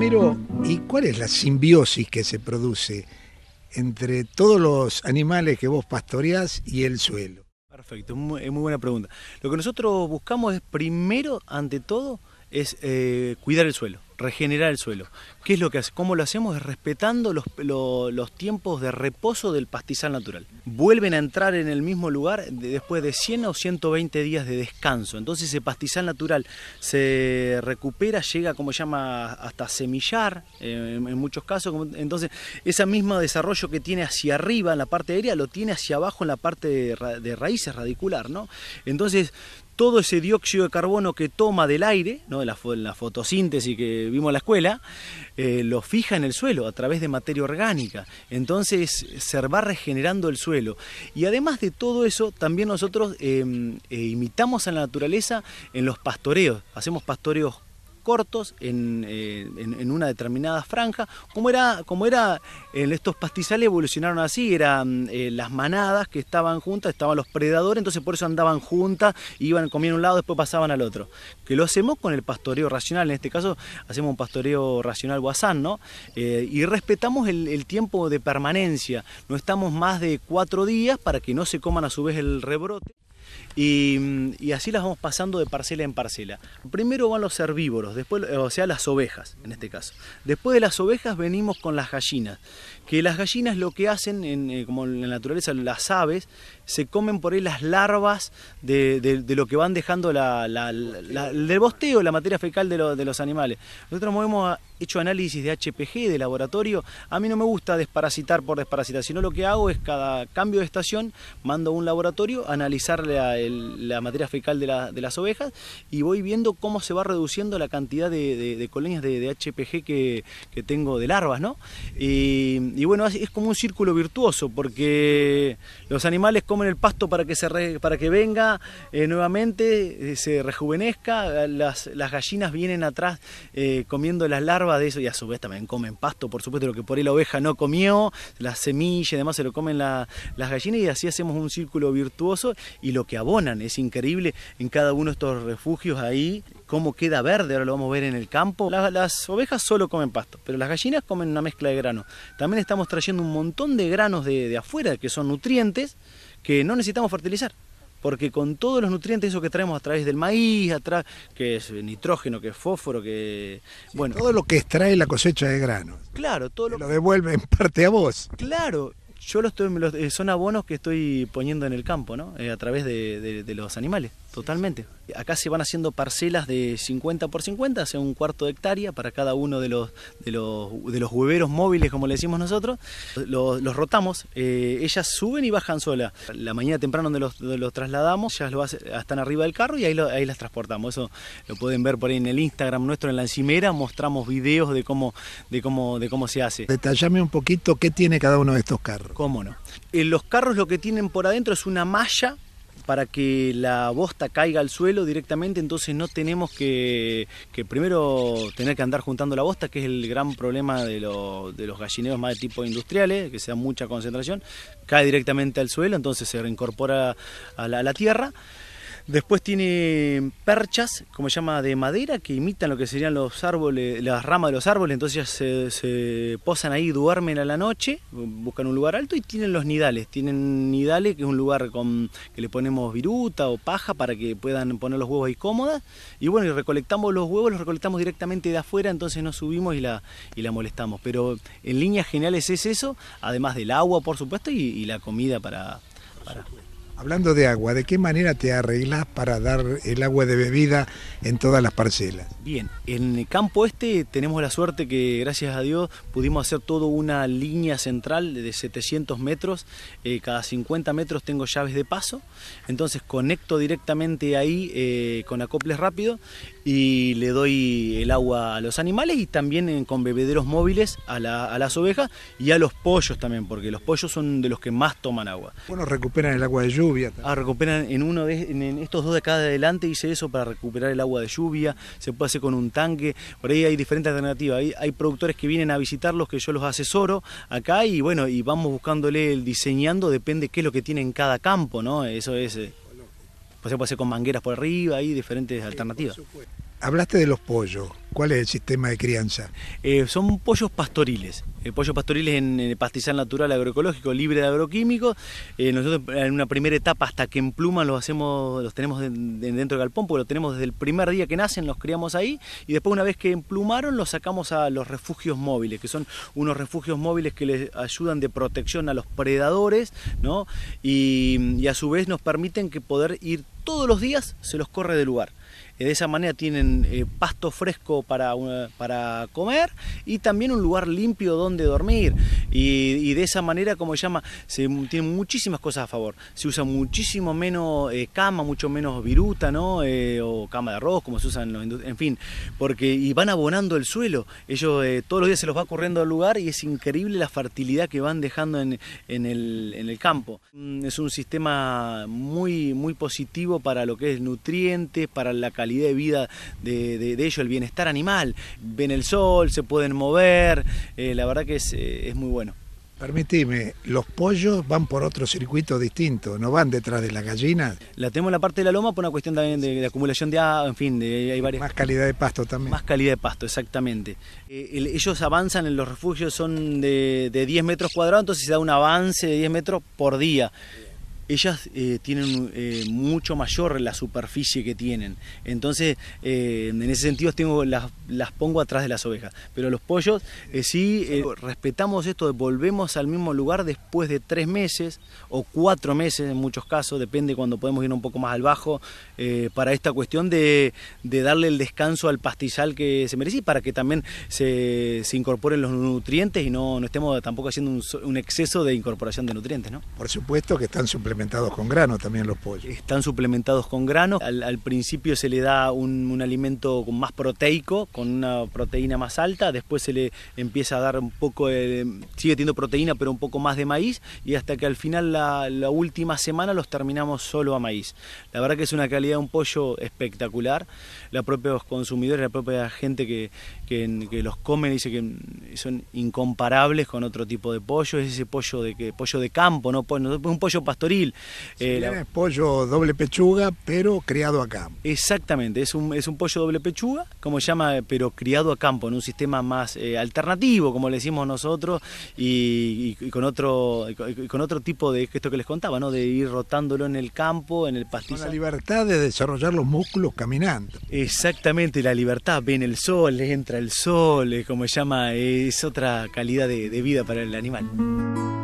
Primero, ¿y cuál es la simbiosis que se produce entre todos los animales que vos pastoreás y el suelo? Perfecto, es muy buena pregunta. Lo que nosotros buscamos es primero, ante todo, es eh, cuidar el suelo, regenerar el suelo. ¿Qué es lo que hace? ¿Cómo lo hacemos? Es respetando los, tiempos de reposo del pastizal natural. Vuelven a entrar en el mismo lugar después de 100 o 120 días de descanso. Entonces ese pastizal natural se recupera, llega como llama hasta semillar eh, en, muchos casos. Entonces ese mismo desarrollo que tiene hacia arriba en la parte aérea lo tiene hacia abajo en la parte de, de raíces radicular. ¿no? Entonces todo ese dióxido de carbono que toma del aire, ¿no? la, la fotosíntesis que vimos en la escuela, eh, lo fija en el suelo a través de materia orgánica. Entonces se va regenerando el suelo. Y además de todo eso, también nosotros em, eh, imitamos a la naturaleza en los pastoreos. Hacemos pastoreos cortos eh, en, una determinada franja. Como era, como era eh, estos pastizales evolucionaron así, eran mm, eh, las manadas que estaban juntas, estaban los predadores, entonces por eso andaban juntas, iban, comían un lado, después pasaban al otro. Que lo hacemos con el pastoreo racional, en este caso hacemos un pastoreo racional guasán, ¿no? y respetamos el, el, tiempo de permanencia, no estamos más de cuatro días para que no se coman a su vez el rebrote. Y, así las vamos pasando de parcela en parcela. Primero van los herbívoros, después, eh, o sea, las ovejas en este caso. Después de las ovejas venimos con las gallinas, que las gallinas lo que hacen, en, eh, como en la naturaleza las aves, se comen por ahí las larvas de, lo que van dejando la, del bosteo, la materia fecal de, los animales. Nosotros hemos hecho análisis de HPG, de laboratorio. A mí no me gusta desparasitar por desparasitar, sino lo que hago es cada cambio de estación mando a un laboratorio analizar la, materia fecal de, las ovejas y voy viendo cómo se va reduciendo la cantidad de, de, de colonias de, HPG que, tengo de larvas, ¿no? Y, bueno, es como un círculo virtuoso porque los animales comen el pasto para que, se para que venga eh, nuevamente, eh, se rejuvenezca. Las, gallinas vienen atrás eh, comiendo las larvas de eso y a su vez también comen pasto, por supuesto, lo que por ahí la oveja no comió, las semillas y demás se lo comen las gallinas y así hacemos un círculo virtuoso y lo que abonan es increíble en cada uno de estos refugios ahí, cómo queda verde, ahora lo vamos a ver en el campo. Las, ovejas solo comen pasto, pero las gallinas comen una mezcla de grano. También estamos trayendo un montón de granos de, de afuera que son nutrientes que no necesitamos fertilizar. Porque con todos los nutrientes eso que traemos a través del maíz, atrás, que es nitrógeno, que es fósforo, que bueno, todo lo que extrae la cosecha de granos, Claro, todo lo, devuelve en parte a vos. Claro, yo eh, son abonos que estoy poniendo en el campo, ¿no? Eh, a través de los animales. Totalmente. Acá se van haciendo parcelas de 50 por 50, Hace un cuarto de hectárea para cada uno de los, de los, de los hueveros móviles, como le decimos nosotros. Los, rotamos, eh, ellas suben y bajan sola. La mañana temprano donde los, trasladamos, ellas lo están arriba del carro y ahí, las transportamos. Eso lo pueden ver por ahí en el Instagram nuestro, en la encimera, mostramos videos de cómo, de cómo, de cómo se hace. Detallame un poquito qué tiene cada uno de estos carros. ¿Cómo no? En eh, los carros lo que tienen por adentro es una malla para que la bosta caiga al suelo directamente, entonces no tenemos que, primero tener que andar juntando la bosta, que es el gran problema de, los gallineros más de tipo industriales, que sea mucha concentración, cae directamente al suelo, entonces se reincorpora a la tierra. Después tiene perchas, como se llama, de madera, que imitan lo que serían los árboles, las ramas de los árboles, entonces se, posan ahí, duermen a la noche, buscan un lugar alto y tienen los nidales. Tienen nidales, que es un lugar con, que le ponemos viruta o paja para que puedan poner los huevos ahí cómodas. Y bueno, y recolectamos los huevos, los recolectamos directamente de afuera, entonces no subimos y la, y la molestamos. Pero en líneas generales es eso, además del agua, por supuesto, y, y la comida para... para... Hablando de agua, ¿de qué manera te arreglas para dar el agua de bebida en todas las parcelas? Bien, en el campo este tenemos la suerte que, gracias a Dios, pudimos hacer toda una línea central de 700 metros. Eh, cada 50 metros tengo llaves de paso. Entonces conecto directamente ahí eh, con acoples rápido y le doy el agua a los animales y también eh, con bebederos móviles a, las ovejas y a los pollos también, porque los pollos son de los que más toman agua. Bueno, recuperan el agua de lluvia Ah, recuperan en uno de en estos dos de acá de adelante hice eso para recuperar el agua de lluvia, se puede hacer con un tanque, por ahí hay diferentes alternativas. Hay, hay productores que vienen a visitarlos que yo los asesoro acá y bueno, y vamos buscándole el diseñando, depende qué es lo que tiene en cada campo, ¿no? Eso es eh, pues se puede hacer con mangueras por arriba, hay diferentes alternativas. Hablaste de los pollos. ¿Cuál es el sistema de crianza? Eh, son pollos pastoriles, eh, pollos pastoriles en, pastizal natural agroecológico, libre de agroquímicos. Eh, nosotros en una primera etapa hasta que empluman los hacemos, los tenemos dentro del galpón, porque lo tenemos desde el primer día que nacen, los criamos ahí, y después una vez que emplumaron los sacamos a los refugios móviles, que son unos refugios móviles que les ayudan de protección a los predadores, ¿no? Y, y a su vez nos permiten que poder ir todos los días, se los corre de lugar. de esa manera tienen pasto fresco para, para comer y también un lugar limpio donde dormir. Y, de esa manera, como se llama, se tienen muchísimas cosas a favor. Se usa muchísimo menos eh, cama, mucho menos viruta, eh, o cama de arroz, como se usa en, los, en fin, porque y van abonando el suelo. Ellos eh, todos los días se los va corriendo al lugar y es increíble la fertilidad que van dejando en, el, campo. Mm, es un sistema muy, muy positivo para lo que es nutrientes, para la calidad de vida de, de, de ellos, el bienestar animal. Ven el sol, se pueden mover, eh, la verdad que eh, es, muy bueno. Permitime, los pollos van por otro circuito distinto, no van detrás de las gallinas. La tenemos en la parte de la loma por una cuestión también de, acumulación de agua, en fin, de, hay varias... Más calidad de pasto también. Más calidad de pasto, exactamente. Eh, ellos avanzan en los refugios, son de, de 10 metros cuadrados, entonces se da un avance de 10 metros por día ellas eh, tienen eh, mucho mayor la superficie que tienen. Entonces, eh, en ese sentido, las, pongo atrás de las ovejas. Pero los pollos, sí, respetamos esto, volvemos al mismo lugar después de tres meses o cuatro meses en muchos casos, depende cuando podemos ir un poco más al bajo, para esta cuestión de, darle el descanso al pastizal que se merece y para que también se, incorporen los nutrientes y no, estemos tampoco haciendo un, exceso de incorporación de nutrientes. ¿no? Por supuesto que están suplementados suplementados con grano también los pollos. Están suplementados con grano. Al, principio se le da un, alimento más proteico, con una proteína más alta. Después se le empieza a dar un poco, de, sigue teniendo proteína, pero un poco más de maíz. Y hasta que al final, la, última semana, los terminamos solo a maíz. La verdad que es una calidad de un pollo espectacular. Los propios consumidores, la propia gente que, los come dice que son incomparables con otro tipo de pollo. Es ese pollo de, que, pollo de campo, no un pollo pastoril eh, es pollo doble pechuga, pero criado a campo. Exactamente, es un, es pollo doble pechuga, como se llama, eh, pero criado a campo, en un sistema más eh, alternativo, como le decimos nosotros, y, con otro con otro tipo de esto que les contaba, ¿no? de ir rotándolo en el campo, en el pastizal. Con la libertad de desarrollar los músculos caminando. Exactamente, la libertad, ven el sol, entra el sol, como se llama, es otra calidad de, de vida para el animal.